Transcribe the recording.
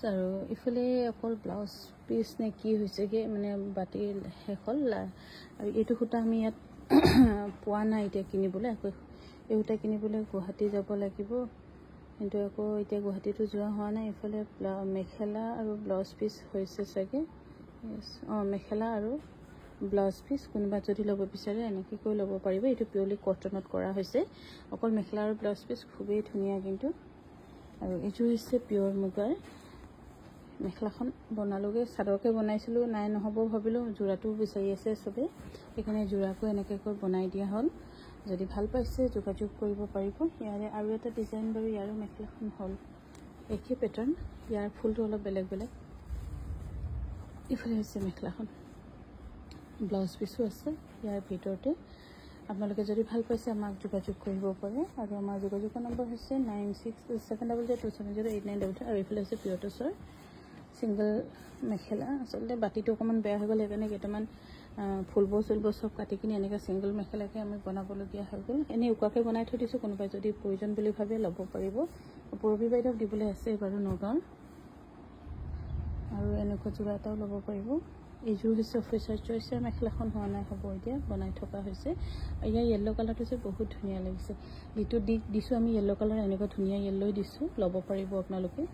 blouse আৰু ইফালে অকল ব্লাউজ পিচ নে কি হৈছেগৈ মানে বাতি শেষ হ'ল আৰু এইটো সূতা আমি ইয়াত পোৱা নাই এতিয়া কিনিবলৈ আকৌ এই সূতা কিনিবলৈ গুৱাহাটী যাব লাগিব কিন্তু আকৌ এতিয়া গুৱাহাটীতো যোৱা হোৱা নাই ইফালে মেখেলা আৰু ব্লাউজ পিচ হৈছে চাগে অঁ মেখেলা আৰু ব্লাউজ পিচ কোনোবা যদি ল'ব বিচাৰে এনেকৈ কৈ ল'ব পাৰিব এইটো পিয়লি কটনত কৰা হৈছে অকল মেখেলা আৰু ব্লাউজ পিচ খুবেই ধুনীয়া কিন্তু আৰু এইযোৰ হৈছে পিয়'ৰ মুগাৰ মেখেলাখন বনালোগৈ চাদৰকে বনাইছিলোঁ নাই নহ'ব ভাবিলোঁ যোৰাটো বিচাৰি আছে চবেই সেইকাৰণে যোৰাকো এনেকৈ বনাই দিয়া হ'ল যদি ভাল পাইছে যোগাযোগ কৰিব পাৰিব ইয়াৰে আৰু এটা ডিজাইন বাৰু ইয়াৰো মেখেলাখন হ'ল একেই পেটাৰ্ণ ইয়াৰ ফুলটো অলপ বেলেগ বেলেগ ইফালে হৈছে মেখেলাখন ব্লাউজ পিছো আছে ইয়াৰ ভিতৰতে আপোনালোকে যদি ভাল পাইছে আমাক যোগাযোগ কৰিব পাৰে আৰু আমাৰ যোগাযোগৰ নম্বৰ হৈছে nine six seven double zero' two seven zero' eight nine double zero' আৰু ইফালে হৈছে পিয়টছৰ চিংগল মেখেলা আচলতে বাতিটো অকণমান বেয়া হৈ গ'ল সেইকাৰণে কেইটামান ফুলবোৰ চুলবোৰ চব কাটি কিনি এনেকৈ চিংগল মেখেলাকৈ আমি বনাবলগীয়া হৈ গ'ল এনেই উকাকৈ বনাই থৈ দিছোঁ কোনোবাই যদি প্ৰয়োজন বুলি ভাবে ল'ব পাৰিব পৰবী বাইদেউক দিবলৈ আছে বাৰু নগাঁৱৰ আৰু এনেকুৱা যোৰা এটাও ল'ব পাৰিব এইযোৰ হৈছে অফিচাৰ চইচৰ মেখেলাখন হোৱা নাই হ'ব এতিয়া বনাই থকা হৈছে ইয়াৰ য়েল্ল' কালাৰটো যে বহুত ধুনীয়া লাগিছে যিটো দিছোঁ আমি য়েল্ল' কালাৰ এনেকুৱা ধুনীয়া য়েল্ল'ই দিছোঁ ল'ব পাৰিব আপোনালোকে